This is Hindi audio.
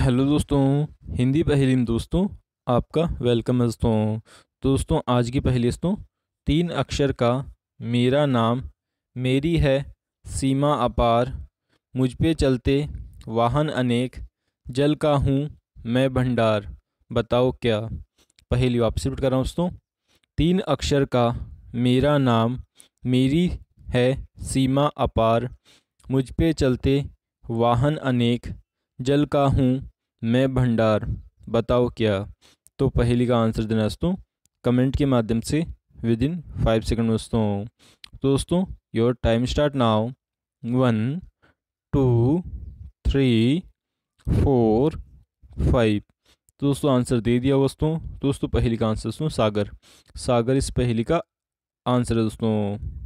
हेलो दोस्तों हिंदी पहली दोस्तों आपका वेलकम है दोस्तों दोस्तों आज की पहली दोस्तों तीन अक्षर का मेरा नाम मेरी है सीमा अपार मुझ पे चलते वाहन अनेक जल का हूँ मैं भंडार बताओ क्या पहली वापसी रिपीट कर रहा हूँ दोस्तों तीन अक्षर का मेरा नाम मेरी है सीमा अपार मुझ पे चलते वाहन अनेक जल का हूँ मैं भंडार बताओ क्या तो पहली का आंसर देना दोस्तों कमेंट के माध्यम से विद इन फाइव सेकेंड दोस्तों दोस्तों your time start now one two three four five तो दोस्तों आंसर तो दे दिया दोस्तों तो दोस्तों पहली का आंसर दोस्तों सागर सागर इस पहली का आंसर है दोस्तों